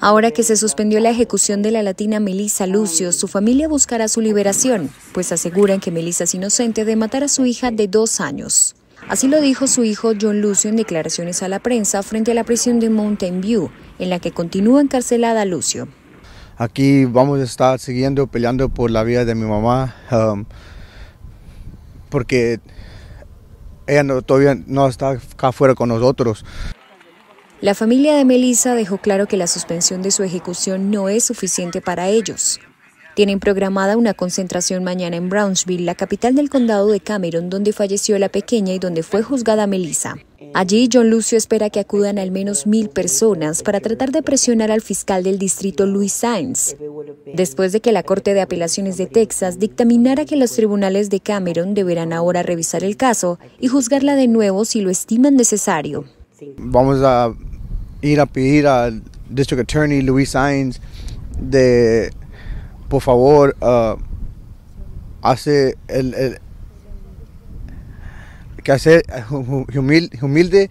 Ahora que se suspendió la ejecución de la latina Melissa Lucio, su familia buscará su liberación, pues aseguran que Melissa es inocente de matar a su hija de dos años. Así lo dijo su hijo John Lucio en declaraciones a la prensa frente a la prisión de Mountain View, en la que continúa encarcelada Lucio. Aquí vamos a estar siguiendo peleando por la vida de mi mamá, um, porque ella todavía no está acá afuera con nosotros. La familia de Melissa dejó claro que la suspensión de su ejecución no es suficiente para ellos. Tienen programada una concentración mañana en Brownsville, la capital del condado de Cameron, donde falleció la pequeña y donde fue juzgada Melissa. Allí, John Lucio espera que acudan al menos mil personas para tratar de presionar al fiscal del distrito, Luis Sainz, después de que la Corte de Apelaciones de Texas dictaminara que los tribunales de Cameron deberán ahora revisar el caso y juzgarla de nuevo si lo estiman necesario. Vamos a ir a pedir al District Attorney Luis Sainz de, por favor, uh, hace el, que hacer uh, humilde, humilde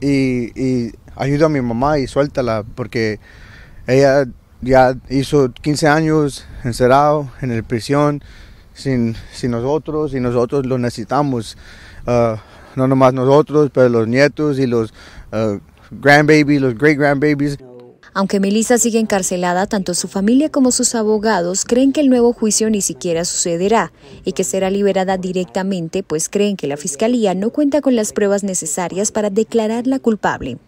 y, ayuda a mi mamá y suéltala porque ella ya hizo 15 años encerrado en el prisión sin, sin nosotros y nosotros lo necesitamos. Uh, no nomás nosotros, pero los nietos y los eh, grandbabies, los great grandbabies. Aunque Melissa sigue encarcelada, tanto su familia como sus abogados creen que el nuevo juicio ni siquiera sucederá y que será liberada directamente, pues creen que la fiscalía no cuenta con las pruebas necesarias para declararla culpable.